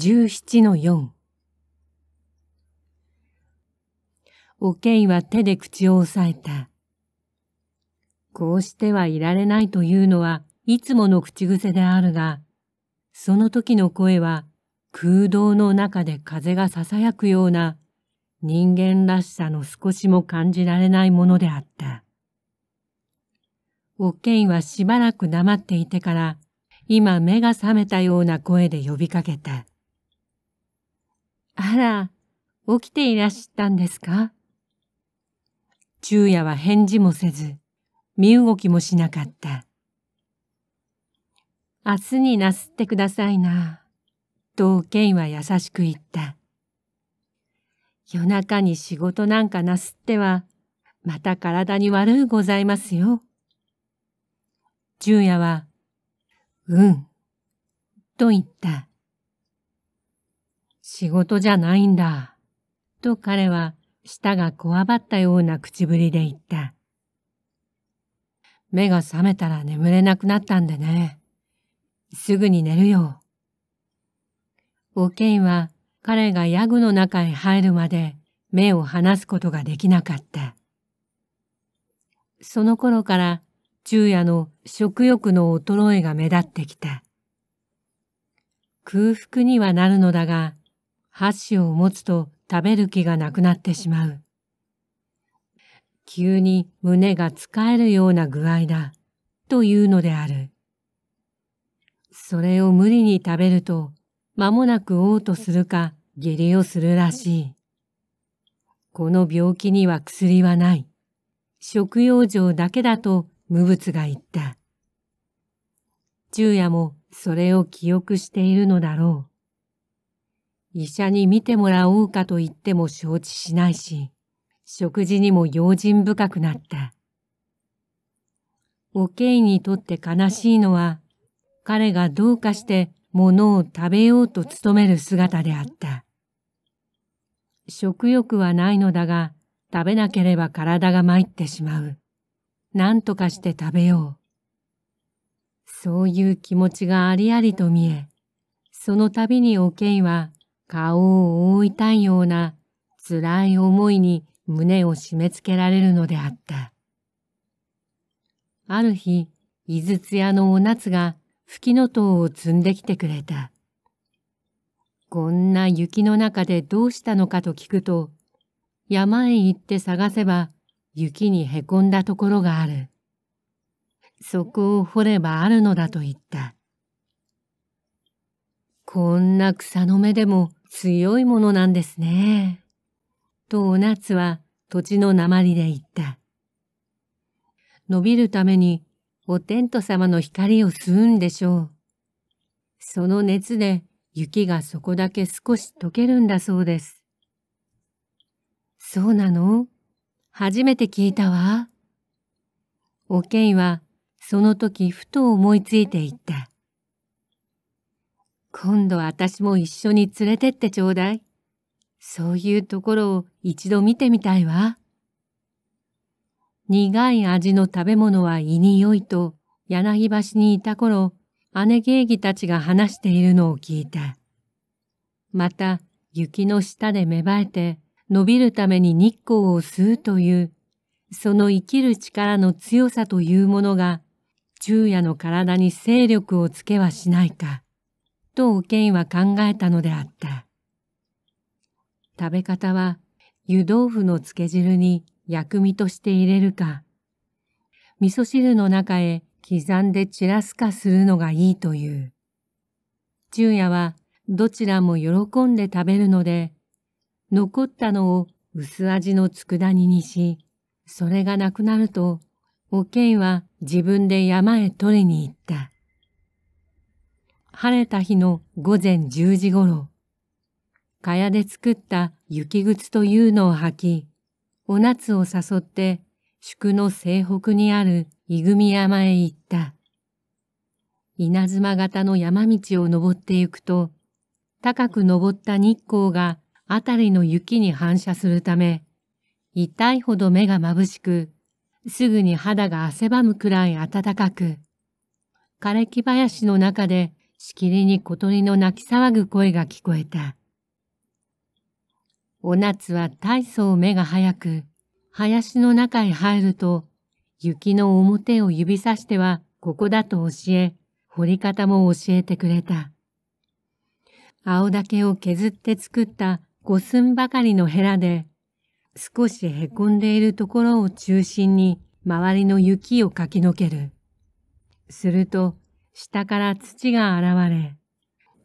17の4おけいは手で口を押さえた。こうしてはいられないというのはいつもの口癖であるが、その時の声は空洞の中で風が囁くような人間らしさの少しも感じられないものであった。おけいはしばらく黙っていてから、今目が覚めたような声で呼びかけた。あら、起きていらしたんですか昼夜は返事もせず、身動きもしなかった。明日になすってくださいな、とケインは優しく言った。夜中に仕事なんかなすっては、また体に悪うございますよ。昼也は、うん、と言った。仕事じゃないんだ。と彼は舌がこわばったような口ぶりで言った。目が覚めたら眠れなくなったんでね。すぐに寝るよ。おけんは彼がヤグの中へ入るまで目を離すことができなかった。その頃から昼夜の食欲の衰えが目立ってきた。空腹にはなるのだが、箸を持つと食べる気がなくなってしまう。急に胸が使えるような具合だ、というのである。それを無理に食べると、間もなく嘔吐するか下痢をするらしい。この病気には薬はない。食用状だけだと無物が言った。昼夜もそれを記憶しているのだろう。医者に診てもらおうかと言っても承知しないし、食事にも用心深くなった。おけいにとって悲しいのは、彼がどうかして物を食べようと努める姿であった。食欲はないのだが、食べなければ体が参ってしまう。何とかして食べよう。そういう気持ちがありありと見え、その度におけいは顔を覆いたいような辛い思いに胸を締め付けられるのであった。ある日、井筒屋のお夏が吹きの塔を積んできてくれた。こんな雪の中でどうしたのかと聞くと、山へ行って探せば雪にへこんだところがある。そこを掘ればあるのだと言った。こんな草の芽でも強いものなんですね。とお夏は土地の鉛で言った。伸びるためにお天道様の光を吸うんでしょう。その熱で雪がそこだけ少し溶けるんだそうです。そうなの初めて聞いたわ。おけいはその時ふと思いついていった。今度私も一緒に連れてってちょうだい。そういうところを一度見てみたいわ。苦い味の食べ物は胃に良いと、柳橋にいた頃、姉芸妓たちが話しているのを聞いた。また、雪の下で芽生えて、伸びるために日光を吸うという、その生きる力の強さというものが、昼夜の体に勢力をつけはしないか。とおけいは考えたのであった。食べ方は湯豆腐の漬け汁に薬味として入れるか、味噌汁の中へ刻んで散らすかするのがいいという。昼夜はどちらも喜んで食べるので、残ったのを薄味の佃煮にし、それがなくなると、おけいは自分で山へ取りに行った。晴れた日の午前10時ごろ、蚊帳で作った雪靴というのを履き、お夏を誘って宿の西北にあるいぐみ山へ行った。稲妻型の山道を登って行くと、高く登った日光が辺りの雪に反射するため、痛いほど目が眩しく、すぐに肌が汗ばむくらい暖かく、枯れ木林の中でしきりに小鳥の泣き騒ぐ声が聞こえた。お夏は大層目が早く、林の中へ入ると、雪の表を指さしてはここだと教え、掘り方も教えてくれた。青竹を削って作った五寸ばかりのヘラで、少し凹んでいるところを中心に周りの雪をかきのける。すると下から土が現れ、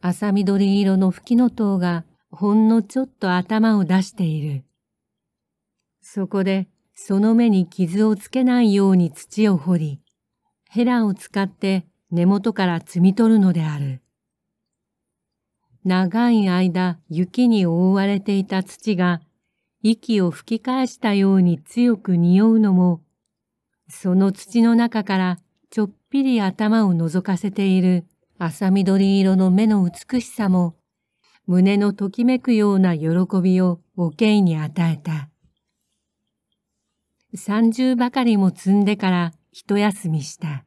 浅緑色の吹きの塔がほんのちょっと頭を出している。そこで、その目に傷をつけないように土を掘り、ヘラを使って根元から摘み取るのである。長い間雪に覆われていた土が息を吹き返したように強く匂うのも、その土の中からぴり頭を覗かせている浅緑色の目の美しさも、胸のときめくような喜びをおけいに与えた。三十ばかりも積んでから一休みした。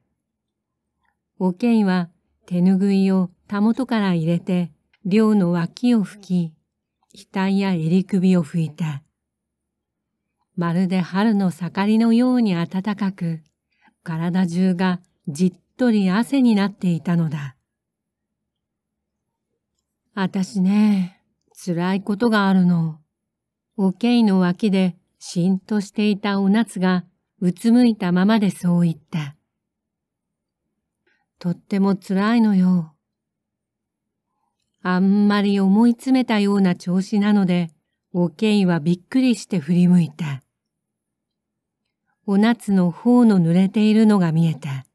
おけいは手ぬぐいをたもとから入れて、寮の脇を拭き、額や襟首を拭いた。まるで春の盛りのように暖かく、体中がじっとり汗になっていたのだ。あたしね、辛いことがあるの。おけいの脇でしんとしていたお夏がうつむいたままでそう言った。とっても辛いのよ。あんまり思い詰めたような調子なので、おけいはびっくりして振り向いた。お夏の頬の濡れているのが見えた。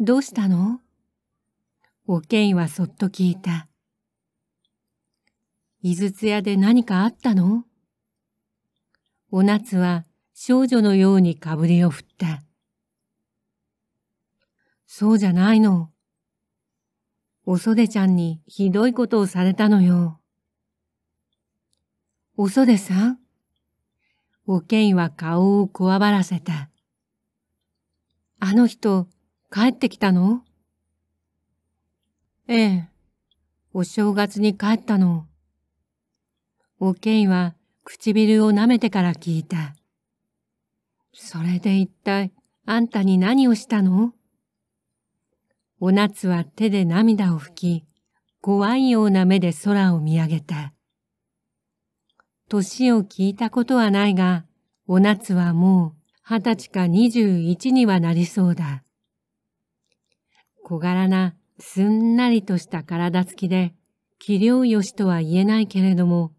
どうしたのおけいはそっと聞いた。井筒屋で何かあったのお夏は少女のようにかぶりを振った。そうじゃないの。おそでちゃんにひどいことをされたのよ。おそでさんおけいは顔をこわばらせた。あの人、帰ってきたのええ、お正月に帰ったの。おけいは唇を舐めてから聞いた。それで一体あんたに何をしたのお夏は手で涙を拭き、怖いような目で空を見上げた。年を聞いたことはないが、お夏はもう二十歳か二十一にはなりそうだ。小柄な、すんなりとした体つきで、器量よしとは言えないけれども、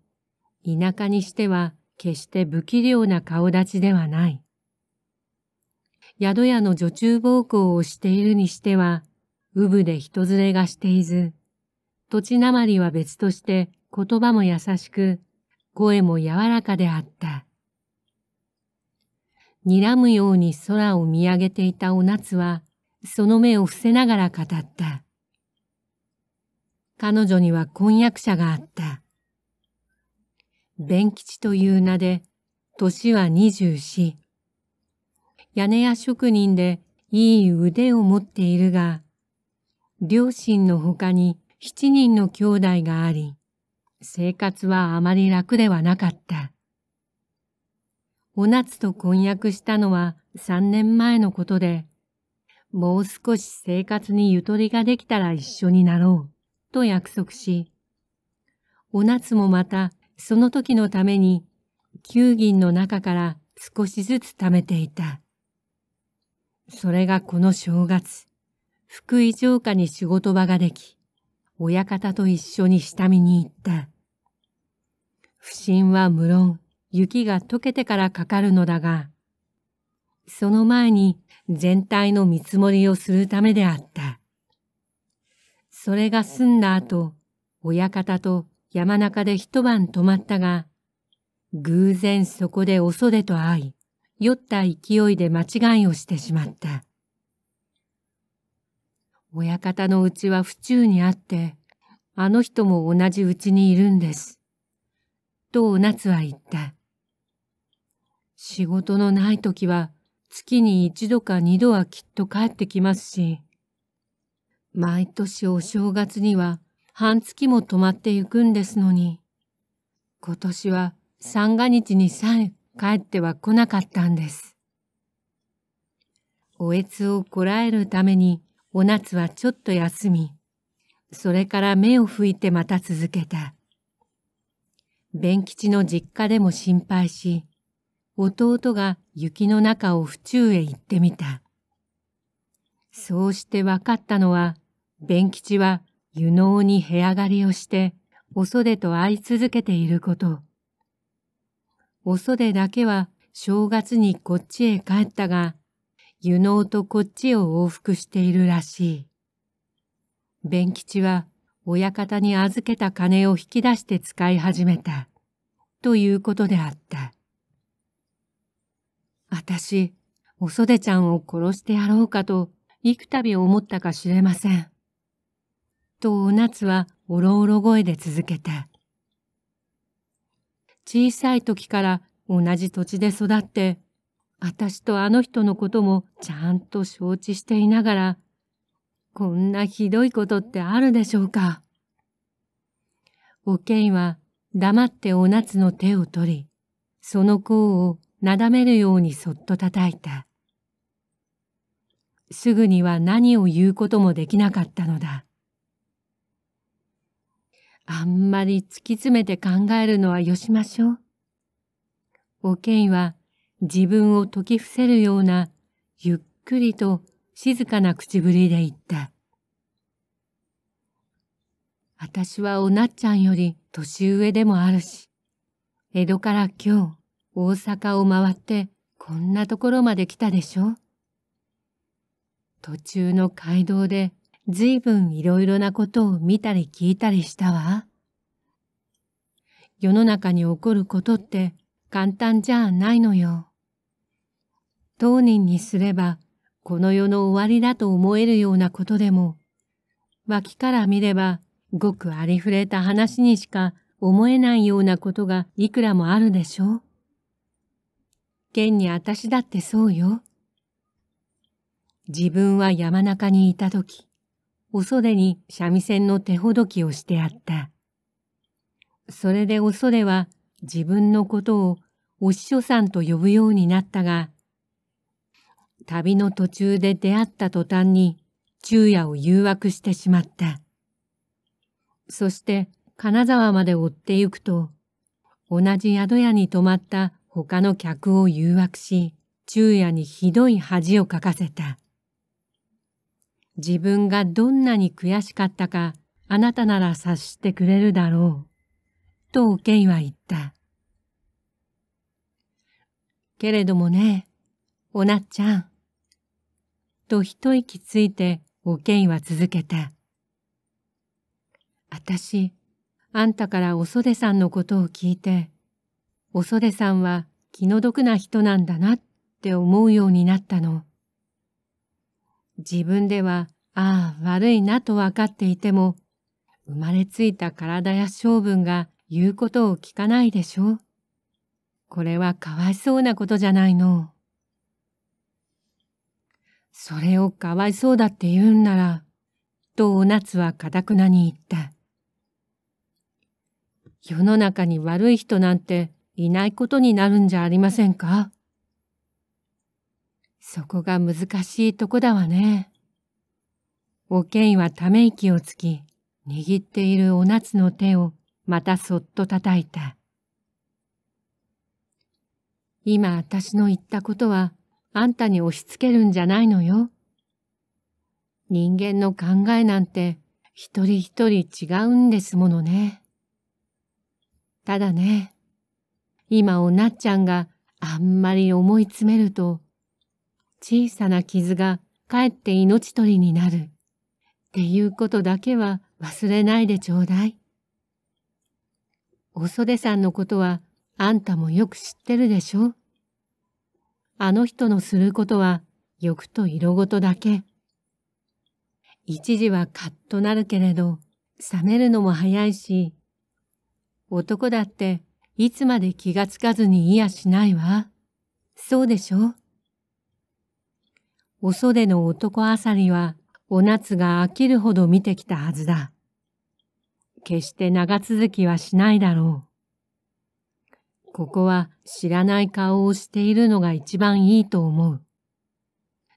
田舎にしては決して不器量な顔立ちではない。宿屋の女中奉公をしているにしては、うぶで人連れがしていず、土地なまりは別として言葉も優しく、声も柔らかであった。睨むように空を見上げていたお夏は、その目を伏せながら語った。彼女には婚約者があった。弁吉という名で、年は二十四。屋根屋職人でいい腕を持っているが、両親の他に七人の兄弟があり、生活はあまり楽ではなかった。お夏と婚約したのは三年前のことで、もう少し生活にゆとりができたら一緒になろう、と約束し、お夏もまた、その時のために、給銀の中から少しずつ貯めていた。それがこの正月、福井城下に仕事場ができ、親方と一緒に下見に行った。不審は無論、雪が溶けてからかかるのだが、その前に全体の見積もりをするためであった。それが済んだ後、親方と山中で一晩泊まったが、偶然そこでおれと会い、酔った勢いで間違いをしてしまった。親方のうちは府中にあって、あの人も同じうちにいるんです。とお夏は言った。仕事のない時は、月に一度か二度はきっと帰ってきますし、毎年お正月には半月も泊まってゆくんですのに、今年は三が日にさえ帰っては来なかったんです。おえつをこらえるためにお夏はちょっと休み、それから目を拭いてまた続けた。弁吉の実家でも心配し、弟が雪の中を府中へ行ってみた。そうして分かったのは、弁吉は湯うに部屋借りをして、お袖と会い続けていること。お袖だけは正月にこっちへ帰ったが、湯うとこっちを往復しているらしい。弁吉は親方に預けた金を引き出して使い始めた、ということであった。私、お袖ちゃんを殺してやろうかと、幾度思ったかしれません。とお夏はおろおろ声で続けて。小さい時から同じ土地で育って、私とあの人のこともちゃんと承知していながら、こんなひどいことってあるでしょうか。おけいは黙ってお夏の手を取り、その甲をなだめるようにそっと叩いた。すぐには何を言うこともできなかったのだ。あんまり突き詰めて考えるのはよしましょう。おけいは自分を解き伏せるようなゆっくりと静かな口ぶりで言った。私はおなっちゃんより年上でもあるし、江戸から今日、大阪を回ってこんなところまで来たでしょ途中の街道でずいぶんいろいろなことを見たり聞いたりしたわ。世の中に起こることって簡単じゃないのよ。当人にすればこの世の終わりだと思えるようなことでも、脇から見ればごくありふれた話にしか思えないようなことがいくらもあるでしょう。現に私だってそうよ。自分は山中にいたとき、お袖に三味線の手ほどきをしてあった。それでお袖は自分のことをお師匠さんと呼ぶようになったが、旅の途中で出会った途端に昼夜を誘惑してしまった。そして金沢まで追って行くと、同じ宿屋に泊まった他の客を誘惑し、昼夜にひどい恥をかかせた。自分がどんなに悔しかったか、あなたなら察してくれるだろう。とおけいは言った。けれどもね、おなっちゃん。と一息ついておけいは続けた。あたし、あんたからおそでさんのことを聞いて、お袖さんは気の毒な人なんだなって思うようになったの。自分では、ああ、悪いなとわかっていても、生まれついた体や性分が言うことを聞かないでしょう。これはかわいそうなことじゃないの。それをかわいそうだって言うんなら、とお夏はかたくなに言った。世の中に悪い人なんていないことになるんじゃありませんかそこが難しいとこだわね。おけいはため息をつき、握っているお夏の手をまたそっと叩いた。今私の言ったことはあんたに押し付けるんじゃないのよ。人間の考えなんて一人一人違うんですものね。ただね、今おなっちゃんがあんまり思い詰めると、小さな傷がかえって命取りになる。っていうことだけは忘れないでちょうだい。お袖さんのことはあんたもよく知ってるでしょあの人のすることは欲と色ごとだけ。一時はカッとなるけれど、冷めるのも早いし、男だっていつまで気がつかずにいやしないわ。そうでしょお袖の男あさりは、お夏が飽きるほど見てきたはずだ。決して長続きはしないだろう。ここは知らない顔をしているのが一番いいと思う。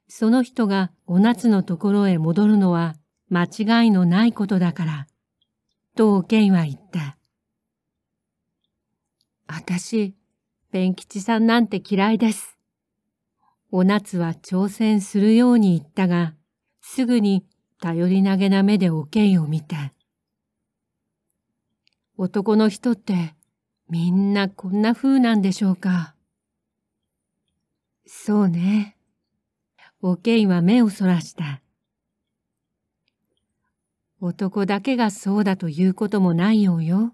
その人がお夏のところへ戻るのは間違いのないことだから、とおけいは言った。私、ペン吉さんなんて嫌いです。お夏は挑戦するように言ったが、すぐに頼り投げな目でおけんを見て。男の人ってみんなこんな風なんでしょうか。そうね。おけんは目をそらした。男だけがそうだということもないようよ。